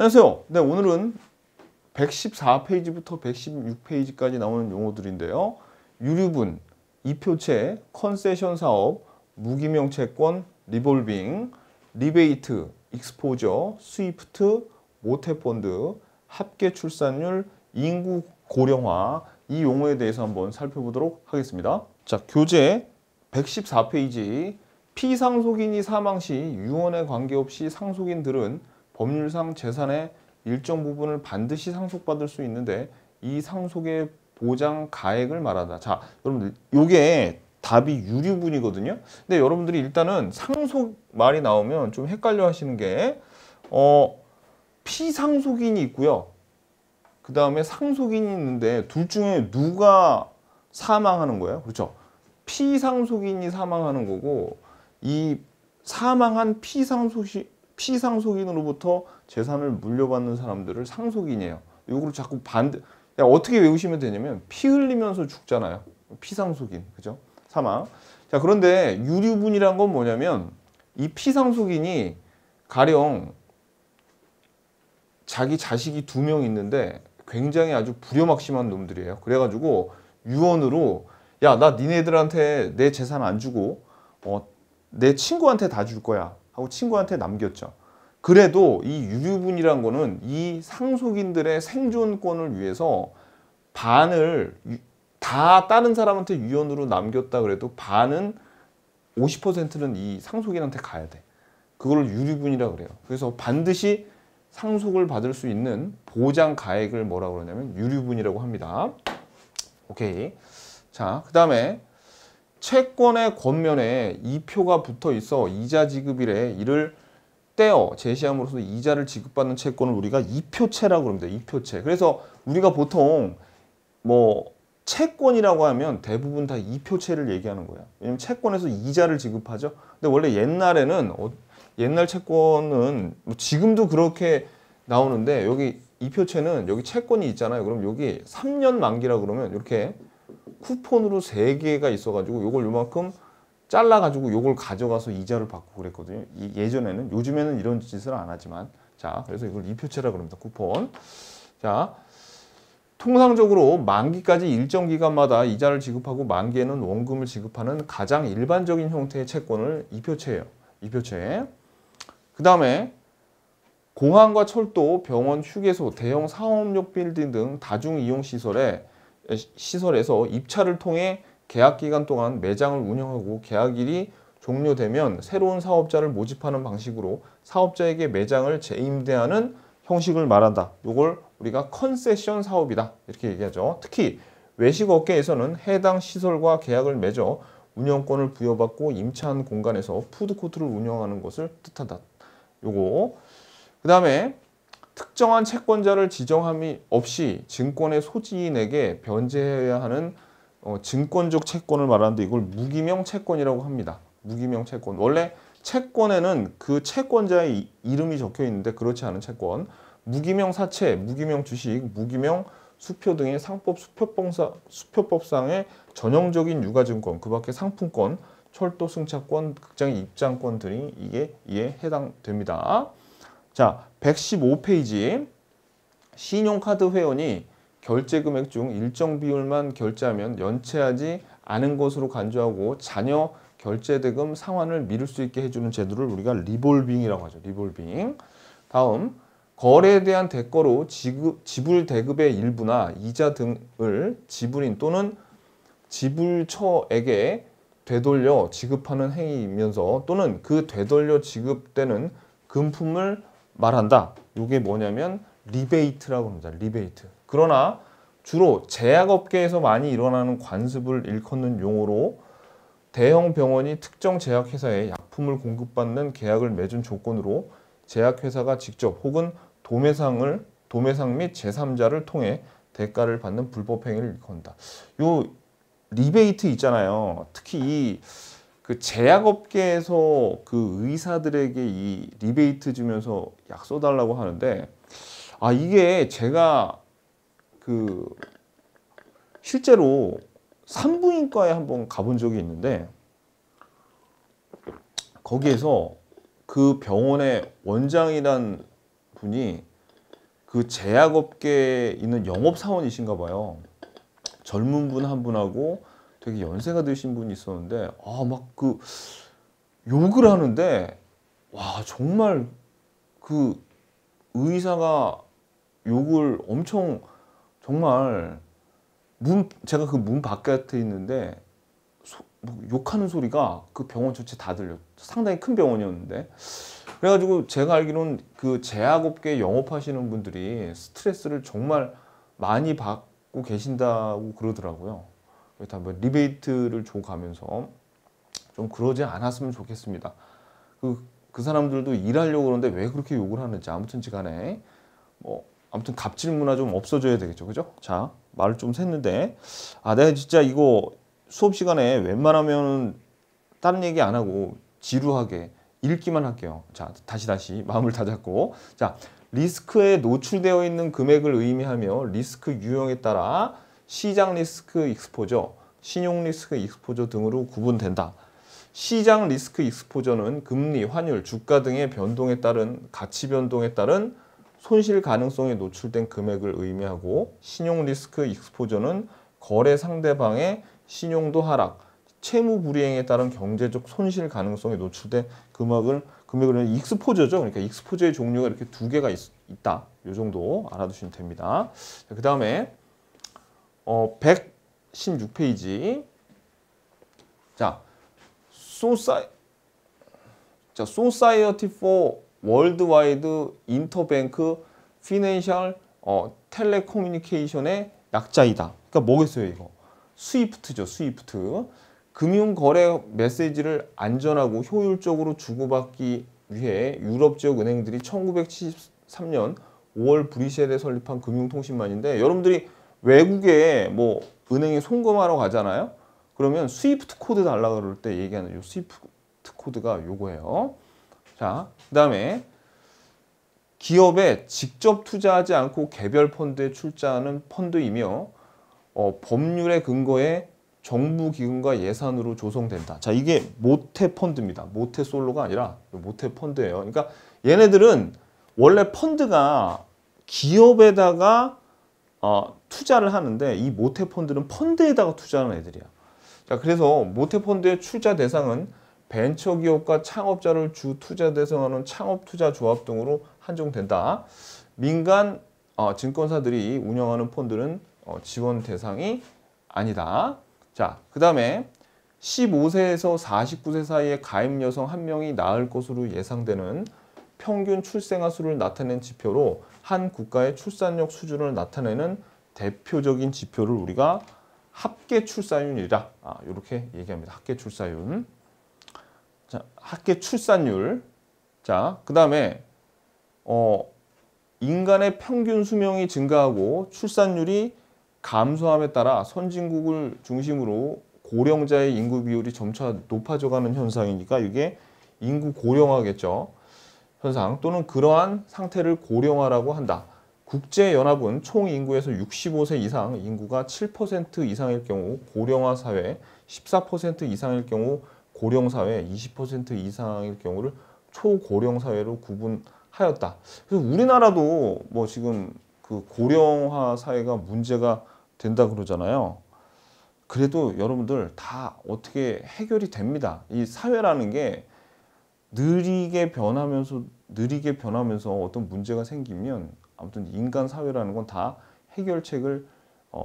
안녕하세요. 네, 오늘은 114페이지부터 116페이지까지 나오는 용어들인데요. 유류분, 이표체 컨세션 사업, 무기명 채권, 리볼빙, 리베이트, 익스포저, 스위프트, 모태펀드, 합계 출산율, 인구 고령화 이 용어에 대해서 한번 살펴보도록 하겠습니다. 자, 교재 114페이지 피상속인이 사망 시 유언에 관계없이 상속인들은 법률상 재산의 일정 부분을 반드시 상속받을 수 있는데 이 상속의 보장 가액을 말하다. 자, 여러분들 요게 답이 유류분이거든요. 근데 여러분들이 일단은 상속 말이 나오면 좀 헷갈려 하시는 게 어, 피상속인이 있고요. 그 다음에 상속인이 있는데 둘 중에 누가 사망하는 거예요? 그렇죠? 피상속인이 사망하는 거고 이 사망한 피상속이 피상속인으로부터 재산을 물려받는 사람들을 상속인이에요. 요거를 자꾸 반대 어떻게 외우시면 되냐면 피 흘리면서 죽잖아요. 피상속인. 그죠? 사망. 자, 그런데 유류분이란 건 뭐냐면 이 피상속인이 가령 자기 자식이 두 명 있는데 굉장히 아주 불효막심한 놈들이에요. 그래가지고 유언으로 야나 니네들한테 내 재산 안 주고 어, 내 친구한테 다 줄 거야. 하고 친구한테 남겼죠. 그래도 이 유류분이란 거는 이 상속인들의 생존권을 위해서 반을 다 다른 사람한테 유연으로 남겼다 그래도 반은 50%는 이 상속인한테 가야 돼. 그걸 유류분이라 그래요. 그래서 반드시 상속을 받을 수 있는 보장 가액을 뭐라 그러냐면 유류분이라고 합니다. 오케이. 자, 그 다음에 채권의 권면에 이표가 붙어 있어 이자 지급일에 이를 떼어 제시함으로써 이자를 지급받는 채권을 우리가 이표채라고 합니다. 이표채. 그래서 우리가 보통 뭐 채권이라고 하면 대부분 다 이표채를 얘기하는 거야. 왜냐면 채권에서 이자를 지급하죠. 근데 원래 옛날에는 어, 옛날 채권은 뭐 지금도 그렇게 나오는데 여기 이표채는 여기 채권이 있잖아요. 그럼 여기 3년 만기라 그러면 이렇게 쿠폰으로 3개가 있어가지고 요걸 요만큼 잘라가지고 요걸 가져가서 이자를 받고 그랬거든요. 예전에는 요즘에는 이런 짓을 안 하지만 자 그래서 이걸 이표체라 그럽니다. 쿠폰 자 통상적으로 만기까지 일정 기간마다 이자를 지급하고 만기에는 원금을 지급하는 가장 일반적인 형태의 채권을 이표체예요 이표채 그 다음에 공항과 철도, 병원, 휴게소, 대형 상업용 빌딩 등 다중이용시설에 시설에서 입찰을 통해 계약 기간 동안 매장을 운영하고 계약일이 종료되면 새로운 사업자를 모집하는 방식으로 사업자에게 매장을 재임대하는 형식을 말한다. 이걸 우리가 컨세션 사업이다. 이렇게 얘기하죠. 특히 외식업계에서는 해당 시설과 계약을 맺어 운영권을 부여받고 임차한 공간에서 푸드코트를 운영하는 것을 뜻한다. 요거 그 다음에 특정한 채권자를 지정함이 없이 증권의 소지인에게 변제해야 하는 어, 증권적 채권을 말하는데 이걸 무기명 채권이라고 합니다. 무기명 채권. 원래 채권에는 그 채권자의 이름이 적혀 있는데 그렇지 않은 채권, 무기명 사채, 무기명 주식, 무기명 수표 등의 상법 수표법상, 수표법상의 전형적인 유가증권, 그 밖에 상품권, 철도 승차권, 극장 입장권 등이 이게 이에 해당됩니다. 자, 115페이지 신용카드 회원이 결제 금액 중 일정 비율만 결제하면 연체하지 않은 것으로 간주하고 자녀 결제 대금 상환을 미룰 수 있게 해주는 제도를 우리가 리볼빙이라고 하죠. 리볼빙. 다음 거래에 대한 대가로 지급, 지불 대급의 일부나 이자 등을 지불인 또는 지불처에게 되돌려 지급하는 행위이면서 또는 그 되돌려 지급되는 금품을 말한다. 이게 뭐냐면 리베이트라고 합니다. 리베이트. 그러나 주로 제약업계에서 많이 일어나는 관습을 일컫는 용어로 대형 병원이 특정 제약회사에 약품을 공급받는 계약을 맺은 조건으로 제약회사가 직접 혹은 도매상을 도매상 및 제3자를 통해 대가를 받는 불법 행위를 일컫는다. 요 리베이트 있잖아요. 특히 이그 제약업계에서 그 의사들에게 이 리베이트 주면서 약 써달라고 하는데 아 이게 제가 그 실제로 산부인과에 한번 가본 적이 있는데 거기에서 그 병원의 원장이란 분이 그 제약업계에 있는 영업사원이신가 봐요. 젊은 분 한 분하고 되게 연세가 드신 분이 있었는데 아 막그 욕을 하는데 와 정말 그 의사가 욕을 엄청 정말 문 제가 그 문밖깥에 있는데 소, 뭐 욕하는 소리가 그 병원 전체 다 들려 상당히 큰 병원이었는데 그래가지고 제가 알기로는 그 제약업계 영업하시는 분들이 스트레스를 정말 많이 받고 계신다고 그러더라고요. 그렇다 한번 리베이트를 줘가면서 좀 그러지 않았으면 좋겠습니다. 그, 그 사람들도 일하려고 그러는데 왜 그렇게 욕을 하는지 아무튼 지간에 뭐 아무튼 갑질 문화 좀 없어져야 되겠죠. 그죠? 자, 말을 좀 샜는데 아, 내가 네, 진짜 이거 수업 시간에 웬만하면 다른 얘기 안 하고 지루하게 읽기만 할게요. 자, 다시 다시 마음을 다잡고 자, 리스크에 노출되어 있는 금액을 의미하며 리스크 유형에 따라 시장 리스크 익스포저, 신용 리스크 익스포저 등으로 구분된다. 시장 리스크 익스포저는 금리, 환율, 주가 등의 변동에 따른 가치 변동에 따른 손실 가능성에 노출된 금액을 의미하고 신용 리스크 익스포저는 거래 상대방의 신용도 하락, 채무 불이행에 따른 경제적 손실 가능성에 노출된 금액을 금액을 익스포저죠. 그러니까 익스포저의 종류가 이렇게 두 개가 있, 다이 정도 알아두시면 됩니다. 그 다음에 어, 116페이지. 자, 소사이 자, Society for Worldwide Interbank Financial 어, 텔레커뮤니케이션의 약자이다. 그러니까 뭐겠어요, 이거? 스위프트죠, 스위프트. 금융거래 메시지를 안전하고 효율적으로 주고받기 위해 유럽 지역 은행들이 1973년 5월 브리셀에 설립한 금융통신망인데 여러분들이 외국에 뭐 은행에 송금하러 가잖아요. 그러면 스위프트 코드 달라 그럴 때 얘기하는 요 스위프트 코드가 요거예요. 자, 그다음에 기업에 직접 투자하지 않고 개별 펀드에 출자하는 펀드이며 어, 법률의 근거에 정부 기금과 예산으로 조성된다. 자, 이게 모태 펀드입니다. 모태 솔로가 아니라 모태 펀드예요. 그러니까 얘네들은 원래 펀드가 기업에다가 어, 투자를 하는데 이 모태 펀드는 펀드에다가 투자하는 애들이야. 자, 그래서 모태 펀드의 출자 대상은 벤처 기업과 창업자를 주 투자 대상하는 창업 투자 조합 등으로 한정된다. 민간 어, 증권사들이 운영하는 펀드는 어, 지원 대상이 아니다. 자, 그 다음에 15세에서 49세 사이에 가입 여성 한명이 낳을 것으로 예상되는 평균 출생아 수를 나타낸 지표로 한 국가의 출산력 수준을 나타내는 대표적인 지표를 우리가 합계 출산율이라 아, 이렇게 얘기합니다. 합계 출산율. 자, 합계 출산율. 자, 그 다음에 어, 인간의 평균 수명이 증가하고 출산율이 감소함에 따라 선진국을 중심으로 고령자의 인구 비율이 점차 높아져가는 현상이니까 이게 인구 고령화겠죠. 현상 또는 그러한 상태를 고령화라고 한다. 국제연합은 총 인구에서 65세 이상 인구가 7% 이상일 경우 고령화 사회, 14% 이상일 경우 고령 사회, 20% 이상일 경우를 초고령 사회로 구분하였다. 그래서 우리나라도 뭐 지금 그 고령화 사회가 문제가 된다 그러잖아요. 그래도 여러분들 다 어떻게 해결이 됩니다. 이 사회라는 게 느리게 변하면서 느리게 변하면서 어떤 문제가 생기면 아무튼 인간 사회라는 건 다 해결책을 어,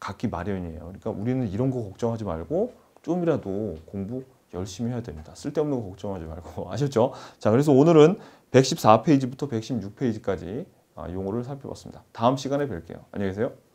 갖기 마련이에요. 그러니까 우리는 이런 거 걱정하지 말고 좀이라도 공부 열심히 해야 됩니다. 쓸데없는 거 걱정하지 말고 아셨죠? 자, 그래서 오늘은 114페이지부터 116페이지까지 아, 용어를 살펴봤습니다. 다음 시간에 뵐게요. 안녕히 계세요.